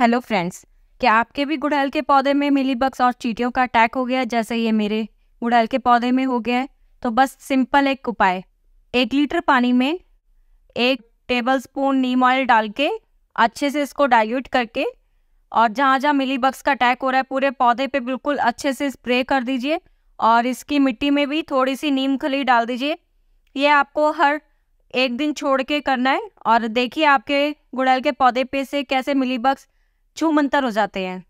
hello friends क्या आपके भी गुड़हल के पौधे में मिलीबग्स और चीटियों का अटैक हो गया जैसे ये मेरे गुड़हल के पौधे में हो गया है तो बस सिंपल एक उपाय एक लीटर पानी में एक टेबल स्पून नीम ऑयल डाल के अच्छे से इसको डाइल्यूट करके और जहाँ जहाँ मिली बग्स का अटैक हो रहा है पूरे पौधे पे बिल्कुल अच्छे से स्प्रे कर दीजिए और इसकी मिट्टी में भी थोड़ी सी नीम खली डाल दीजिए ये आपको हर एक दिन छोड़ के करना है और देखिए आपके गुड़हल के पौधे पे से कैसे मिली बग्स छू मंतर हो जाते हैं